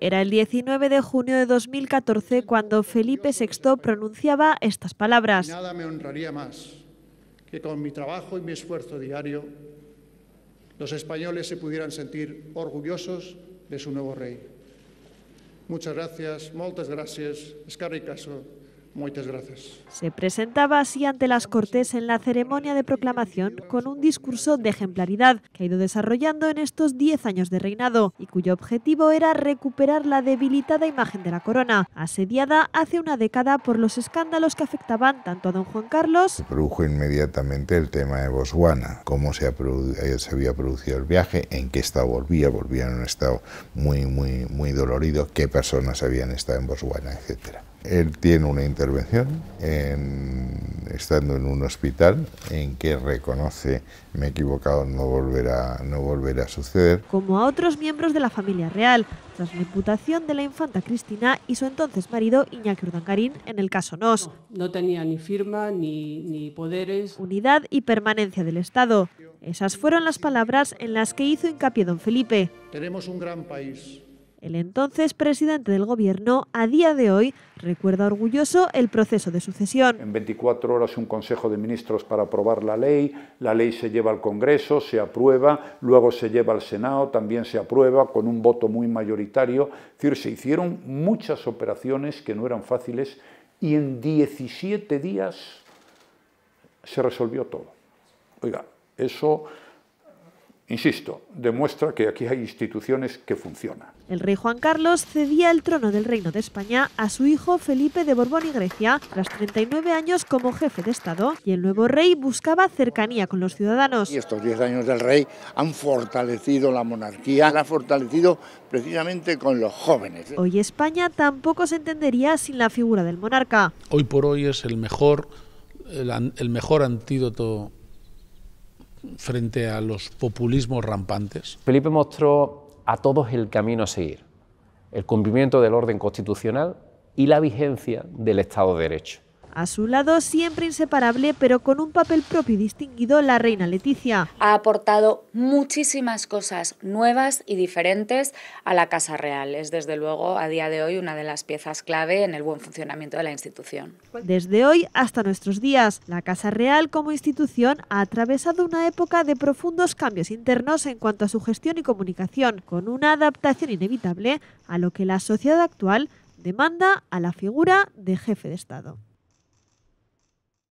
Era el 19 de junio de 2014 cuando Felipe VI pronunciaba estas palabras. Nada me honraría más que con mi trabajo y mi esfuerzo diario los españoles se pudieran sentir orgullosos de su nuevo rey. Muchas gracias, muchas gracias, escarrica Caso. Muchas gracias. Se presentaba así ante las Cortes en la ceremonia de proclamación con un discurso de ejemplaridad que ha ido desarrollando en estos 10 años de reinado y cuyo objetivo era recuperar la debilitada imagen de la corona, asediada hace una década por los escándalos que afectaban tanto a don Juan Carlos. Se produjo inmediatamente el tema de Botswana, cómo eh, se, había producido el viaje, en qué estado volvía, volvía en un estado muy, muy, muy dolorido, qué personas habían estado en Botswana, etcétera. Él tiene una intervención en, estando en un hospital en que reconoce me he equivocado, no volverá, no volverá a suceder. Como a otros miembros de la familia real, tras la imputación de la infanta Cristina y su entonces marido Iñaki Urdangarín en el caso NOS. No, no tenía ni firma ni, ni poderes. Unidad y permanencia del Estado. Esas fueron las palabras en las que hizo hincapié don Felipe. Tenemos un gran país el entonces presidente del Gobierno, a día de hoy, recuerda orgulloso el proceso de sucesión. En 24 horas un Consejo de Ministros para aprobar la ley, la ley se lleva al Congreso, se aprueba, luego se lleva al Senado, también se aprueba con un voto muy mayoritario. Es decir, se hicieron muchas operaciones que no eran fáciles y en 17 días se resolvió todo. Oiga, eso Insisto, demuestra que aquí hay instituciones que funcionan. El rey Juan Carlos cedía el trono del Reino de España a su hijo Felipe de Borbón y Grecia tras 39 años como jefe de Estado y el nuevo rey buscaba cercanía con los ciudadanos. Y estos 10 años del rey han fortalecido la monarquía, la ha fortalecido precisamente con los jóvenes. Hoy España tampoco se entendería sin la figura del monarca. Hoy por hoy es el mejor, el mejor antídoto frente a los populismos rampantes? Felipe mostró a todos el camino a seguir, el cumplimiento del orden constitucional y la vigencia del Estado de Derecho. A su lado, siempre inseparable, pero con un papel propio y distinguido, la reina Leticia. Ha aportado muchísimas cosas nuevas y diferentes a la Casa Real. Es desde luego a día de hoy una de las piezas clave en el buen funcionamiento de la institución. Desde hoy hasta nuestros días, la Casa Real como institución ha atravesado una época de profundos cambios internos en cuanto a su gestión y comunicación, con una adaptación inevitable a lo que la sociedad actual demanda a la figura de jefe de Estado.